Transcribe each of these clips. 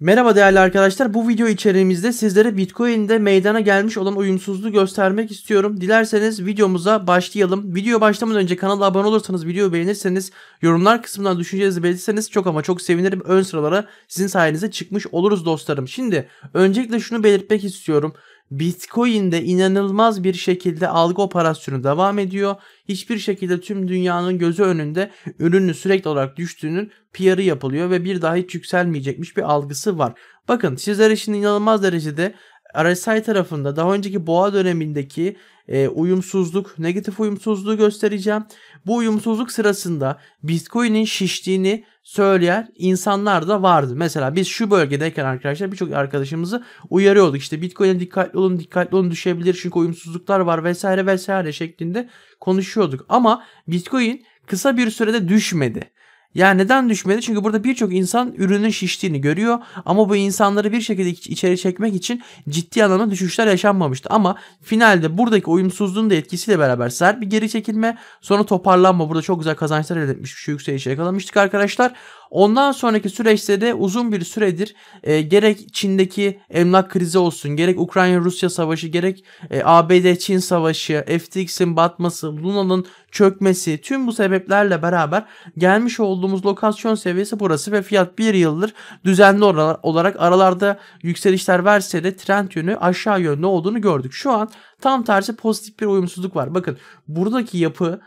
Merhaba değerli arkadaşlar bu video içeriğimizde sizlere Bitcoin'de meydana gelmiş olan uyumsuzluğu göstermek istiyorum. Dilerseniz videomuza başlayalım. Video başlamadan önce kanala abone olursanız, videoyu beğenirseniz, yorumlar kısmından düşüncelerinizi belirtirseniz çok ama çok sevinirim. Ön sıralara sizin sayenizde çıkmış oluruz dostlarım. Şimdi öncelikle şunu belirtmek istiyorum. Bitcoin'de inanılmaz bir şekilde algı operasyonu devam ediyor. Hiçbir şekilde tüm dünyanın gözü önünde ürünün sürekli olarak düştüğünün PR'ı yapılıyor ve bir daha hiç yükselmeyecekmiş bir algısı var. Bakın sizler için inanılmaz derecede RSI tarafında daha önceki boğa dönemindeki e, uyumsuzluk, negatif uyumsuzluğu göstereceğim. Bu uyumsuzluk sırasında Bitcoin'in şiştiğini söyleyen insanlar da vardı. Mesela biz şu bölgedeyken arkadaşlar birçok arkadaşımızı uyarıyorduk. İşte Bitcoin'e dikkatli olun, dikkatli olun düşebilir çünkü uyumsuzluklar var vesaire vesaire şeklinde konuşuyorduk. Ama Bitcoin kısa bir sürede düşmedi. Yani neden düşmedi? Çünkü burada birçok insan ürünün şiştiğini görüyor ama bu insanları bir şekilde içeri çekmek için ciddi anlamda düşüşler yaşanmamıştı. Ama finalde buradaki uyumsuzluğun da etkisiyle beraber sert bir geri çekilme sonra toparlanma. Burada çok güzel kazançlar elde etmiş. Şu yükselişi yakalamıştık arkadaşlar. Ondan sonraki süreçte de uzun bir süredir e, gerek Çin'deki emlak krizi olsun, gerek Ukrayna-Rusya savaşı, gerek e, ABD-Çin savaşı, FTX'in batması, Luna'nın çökmesi tüm bu sebeplerle beraber gelmiş olduğumuz lokasyon seviyesi burası ve fiyat bir yıldır düzenli olarak aralarda yükselişler verse de trend yönü aşağı yönlü olduğunu gördük. Şu an tam tersi pozitif bir uyumsuzluk var. Bakın buradaki yapı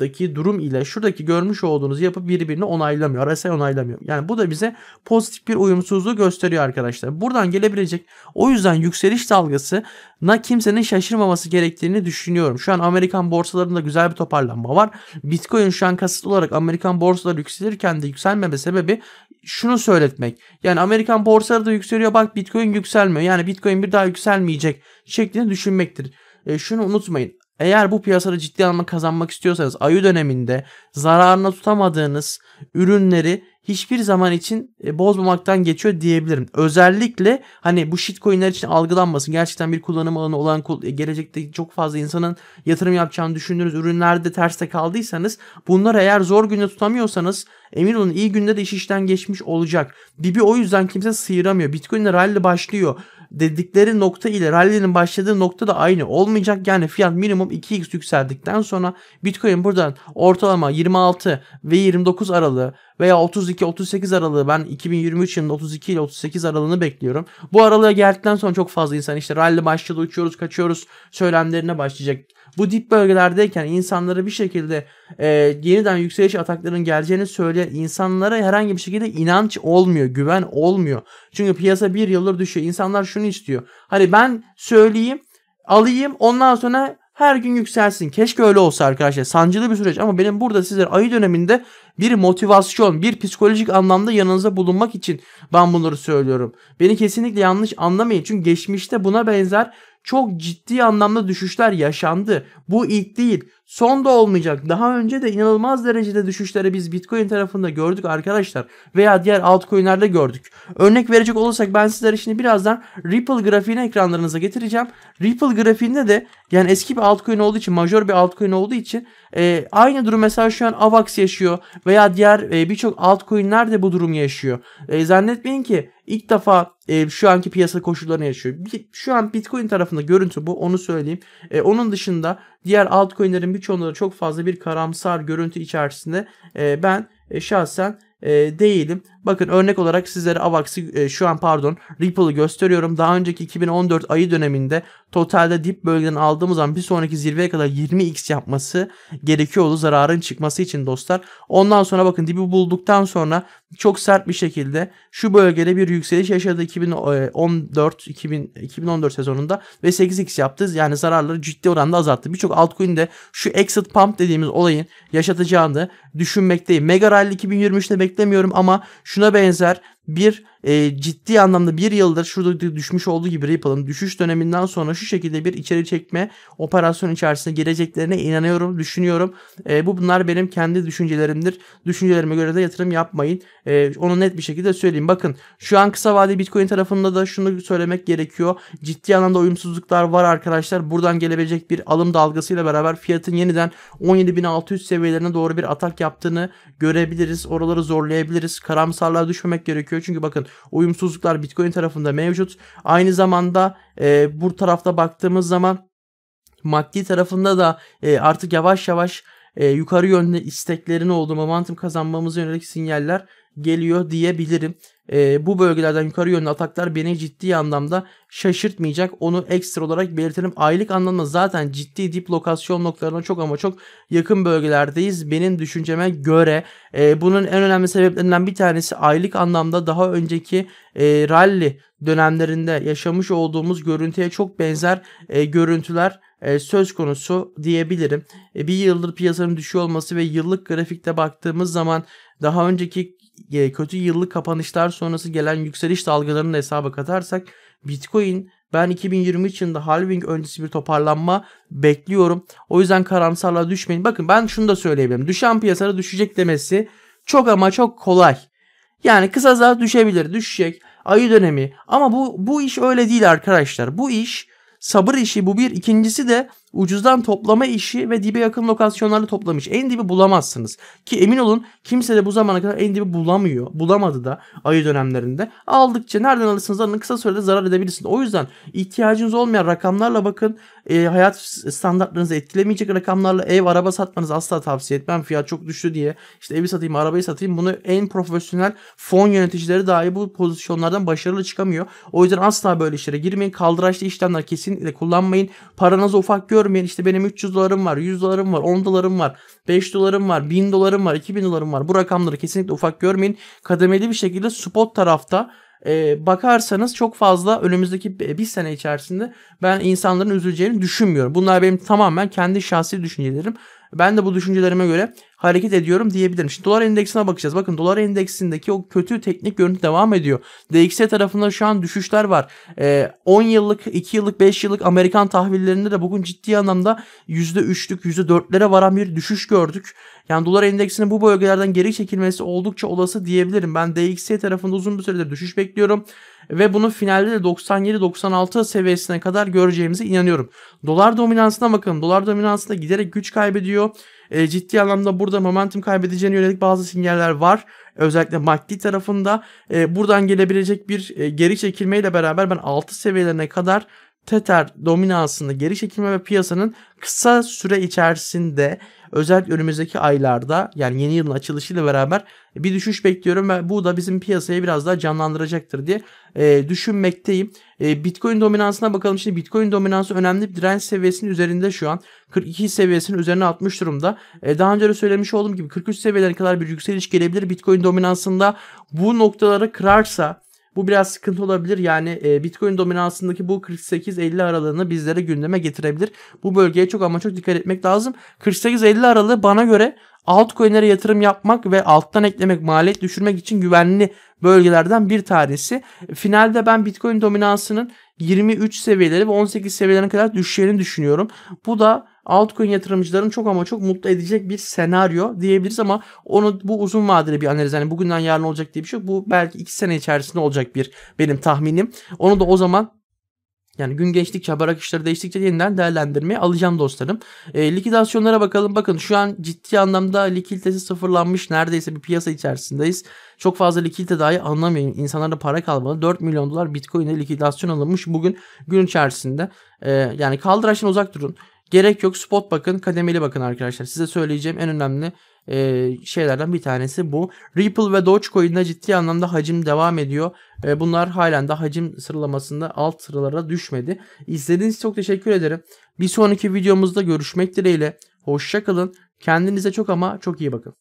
daki durum ile şuradaki görmüş olduğunuz yapı birbirini onaylamıyor. RSI onaylamıyor. Yani bu da bize pozitif bir uyumsuzluğu gösteriyor arkadaşlar. Buradan gelebilecek o yüzden yükseliş dalgası na kimsenin şaşırmaması gerektiğini düşünüyorum. Şu an Amerikan borsalarında güzel bir toparlanma var. Bitcoin şu an kasıtlı olarak Amerikan borsaları yükselirken de yükselmeme sebebi şunu söyletmek. Yani Amerikan borsaları da yükseliyor bak Bitcoin yükselmiyor. Yani Bitcoin bir daha yükselmeyecek şeklinde düşünmektir. E, şunu unutmayın. Eğer bu piyasada ciddi anlamda kazanmak istiyorsanız ayı döneminde zararına tutamadığınız ürünleri hiçbir zaman için e, bozmamaktan geçiyor diyebilirim. Özellikle hani bu shitcoinler için algılanmasın. Gerçekten bir kullanım alanı olan e, gelecekte çok fazla insanın yatırım yapacağını düşündüğünüz ürünlerde terste kaldıysanız bunları eğer zor günde tutamıyorsanız emin olun iyi günde de iş işten geçmiş olacak. Bibi o yüzden kimse sıyıramıyor. Bitcoin'de rally başlıyor dedikleri nokta ile rally'nin başladığı nokta da aynı olmayacak. Yani fiyat minimum 2x yükseldikten sonra Bitcoin buradan ortalama 26 ve 29 aralığı veya 32-38 aralığı ben 2023 yılında 32 ile 38 aralığını bekliyorum. Bu aralığa geldikten sonra çok fazla insan işte rally başladı uçuyoruz kaçıyoruz söylemlerine başlayacak. Bu dip bölgelerdeyken insanlara bir şekilde e, yeniden yükseliş ataklarının geleceğini söyleyen insanlara herhangi bir şekilde inanç olmuyor, güven olmuyor. Çünkü piyasa bir yıldır düşüyor. İnsanlar şunu istiyor. Hani ben söyleyeyim, alayım ondan sonra her gün yükselsin. Keşke öyle olsa arkadaşlar. Sancılı bir süreç ama benim burada sizler ayı döneminde bir motivasyon, bir psikolojik anlamda yanınıza bulunmak için ben bunları söylüyorum. Beni kesinlikle yanlış anlamayın. Çünkü geçmişte buna benzer çok ciddi anlamda düşüşler yaşandı. Bu ilk değil. Son da olmayacak. Daha önce de inanılmaz derecede düşüşleri biz Bitcoin tarafında gördük arkadaşlar. Veya diğer altcoin'lerde gördük. Örnek verecek olursak ben sizlere şimdi birazdan Ripple grafiğini ekranlarınıza getireceğim. Ripple grafiğinde de yani eski bir altcoin olduğu için, majör bir altcoin olduğu için e, aynı durum mesela şu an AVAX yaşıyor veya diğer e, birçok altcoin'ler de bu durumu yaşıyor. E, zannetmeyin ki ilk defa e, şu anki piyasa koşullarını yaşıyor. Şu an Bitcoin tarafında görüntü bu onu söyleyeyim. E, onun dışında diğer altcoin'lerin birçoğunda da çok fazla bir karamsar görüntü içerisinde e, ben e, şahsen e, değilim. Bakın örnek olarak sizlere AVAX'ı e, şu an pardon Ripple'ı gösteriyorum. Daha önceki 2014 ayı döneminde totalde dip bölgeden aldığımız zaman bir sonraki zirveye kadar 20x yapması gerekiyordu zararın çıkması için dostlar. Ondan sonra bakın dibi bulduktan sonra çok sert bir şekilde şu bölgede bir yükseliş yaşadı 2014 2000, 2014 sezonunda ve 8x yaptı. Yani zararları ciddi oranda azalttı. Birçok altcoin de şu exit pump dediğimiz olayın yaşatacağını düşünmekteyim. Mega Rally 2023'te beklemiyorum ama şuna benzer bir e, ciddi anlamda bir yıldır şurada düşmüş olduğu gibi Ripple'ın düşüş döneminden sonra şu şekilde bir içeri çekme operasyon içerisine gireceklerine inanıyorum, düşünüyorum. E, bu bunlar benim kendi düşüncelerimdir. Düşüncelerime göre de yatırım yapmayın. E, onu net bir şekilde söyleyeyim. Bakın şu an kısa vadeli Bitcoin tarafında da şunu söylemek gerekiyor. Ciddi anlamda uyumsuzluklar var arkadaşlar. Buradan gelebilecek bir alım dalgasıyla beraber fiyatın yeniden 17.600 seviyelerine doğru bir atak yaptığını görebiliriz. Oraları zorlayabiliriz. Karamsarlığa düşmemek gerekiyor. Çünkü bakın uyumsuzluklar Bitcoin tarafında mevcut. Aynı zamanda e, bu tarafta baktığımız zaman maddi tarafında da e, artık yavaş yavaş e, yukarı yönde isteklerin olduğu momentum kazanmamıza yönelik sinyaller geliyor diyebilirim e, bu bölgelerden yukarı yönlü ataklar beni ciddi anlamda şaşırtmayacak. Onu ekstra olarak belirtelim. Aylık anlamda zaten ciddi dip lokasyon noktalarına çok ama çok yakın bölgelerdeyiz. Benim düşünceme göre e, bunun en önemli sebeplerinden bir tanesi aylık anlamda daha önceki e, rally dönemlerinde yaşamış olduğumuz görüntüye çok benzer e, görüntüler e, söz konusu diyebilirim. E, bir yıldır piyasanın düşüyor olması ve yıllık grafikte baktığımız zaman daha önceki e, kötü yıllık kapanışlar sonrası gelen yükseliş dalgalarını da hesaba katarsak Bitcoin ben 2023 yılında halving öncesi bir toparlanma bekliyorum. O yüzden karamsarlığa düşmeyin. Bakın ben şunu da söyleyebilirim. Düşen piyasada düşecek demesi çok ama çok kolay. Yani kısa zaman düşebilir, düşecek. Ayı dönemi. Ama bu bu iş öyle değil arkadaşlar. Bu iş sabır işi bu bir. İkincisi de ucuzdan toplama işi ve dibe yakın lokasyonlarda toplamış. En dibi bulamazsınız. Ki emin olun kimse de bu zamana kadar en dibi bulamıyor. Bulamadı da ayı dönemlerinde. Aldıkça nereden alırsınız alın kısa sürede zarar edebilirsiniz. O yüzden ihtiyacınız olmayan rakamlarla bakın. E, hayat standartlarınızı etkilemeyecek rakamlarla ev araba satmanızı asla tavsiye etmem. Fiyat çok düştü diye işte evi satayım arabayı satayım. Bunu en profesyonel fon yöneticileri dahi bu pozisyonlardan başarılı çıkamıyor. O yüzden asla böyle işlere girmeyin. Kaldıraçlı işlemler kesinlikle kullanmayın. Paranızı ufak gör görmeyin işte benim 300 dolarım var, 100 dolarım var, 10 dolarım var, 5 dolarım var, 1000 dolarım var, 2000 dolarım var. Bu rakamları kesinlikle ufak görmeyin. Kademeli bir şekilde spot tarafta e, bakarsanız çok fazla önümüzdeki bir sene içerisinde ben insanların üzüleceğini düşünmüyorum. Bunlar benim tamamen kendi şahsi düşüncelerim. Ben de bu düşüncelerime göre hareket ediyorum diyebilirim. Şimdi dolar endeksine bakacağız. Bakın dolar endeksindeki o kötü teknik görüntü devam ediyor. DXY tarafında şu an düşüşler var. Ee, 10 yıllık, 2 yıllık, 5 yıllık Amerikan tahvillerinde de bugün ciddi anlamda %3'lük, %4'lere varan bir düşüş gördük. Yani dolar endeksinin bu bölgelerden geri çekilmesi oldukça olası diyebilirim. Ben DXY tarafında uzun bir süredir düşüş bekliyorum ve bunu finalde de 97-96 seviyesine kadar göreceğimize inanıyorum. Dolar dominansına bakın. Dolar dominansında giderek güç kaybediyor. E, ciddi anlamda burada momentum kaybedeceğine yönelik bazı sinyaller var. Özellikle maddi tarafında e, buradan gelebilecek bir e, geri çekilmeyle beraber ben 6 seviyelerine kadar Tether dominansında geri çekilme ve piyasanın kısa süre içerisinde özellikle önümüzdeki aylarda yani yeni yılın açılışıyla beraber bir düşüş bekliyorum ve bu da bizim piyasayı biraz daha canlandıracaktır diye e, düşünmekteyim. E, Bitcoin dominansına bakalım. Şimdi Bitcoin dominansı önemli bir direnç seviyesinin üzerinde şu an. 42 seviyesinin üzerine atmış durumda. E, daha önce de söylemiş olduğum gibi 43 seviyelerine kadar bir yükseliş gelebilir. Bitcoin dominansında bu noktaları kırarsa bu biraz sıkıntı olabilir. Yani e, Bitcoin dominansındaki bu 48-50 aralığını bizlere gündeme getirebilir. Bu bölgeye çok ama çok dikkat etmek lazım. 48-50 aralığı bana göre altcoin'lere yatırım yapmak ve alttan eklemek, maliyet düşürmek için güvenli bölgelerden bir tanesi. Finalde ben Bitcoin dominansının 23 seviyeleri ve 18 seviyelerine kadar düşeceğini düşünüyorum. Bu da altcoin yatırımcıların çok ama çok mutlu edecek bir senaryo diyebiliriz ama onu bu uzun vadeli bir analiz. Yani bugünden yarın olacak diye bir şey yok. Bu belki iki sene içerisinde olacak bir benim tahminim. Onu da o zaman yani gün geçtikçe haber akışları değiştikçe yeniden değerlendirmeye alacağım dostlarım. E, likidasyonlara bakalım. Bakın şu an ciddi anlamda likiditesi sıfırlanmış. Neredeyse bir piyasa içerisindeyiz. Çok fazla likidite dahi anlamayın. İnsanlarda para kalmadı. 4 milyon dolar bitcoin ile likidasyon alınmış bugün gün içerisinde. E, yani kaldıraçtan uzak durun. Gerek yok spot bakın kademeli bakın arkadaşlar. Size söyleyeceğim en önemli e, şeylerden bir tanesi bu. Ripple ve Dogecoin'de ciddi anlamda hacim devam ediyor. E, bunlar halen de hacim sıralamasında alt sıralara düşmedi. İzlediğiniz için çok teşekkür ederim. Bir sonraki videomuzda görüşmek dileğiyle. Hoşçakalın. Kendinize çok ama çok iyi bakın.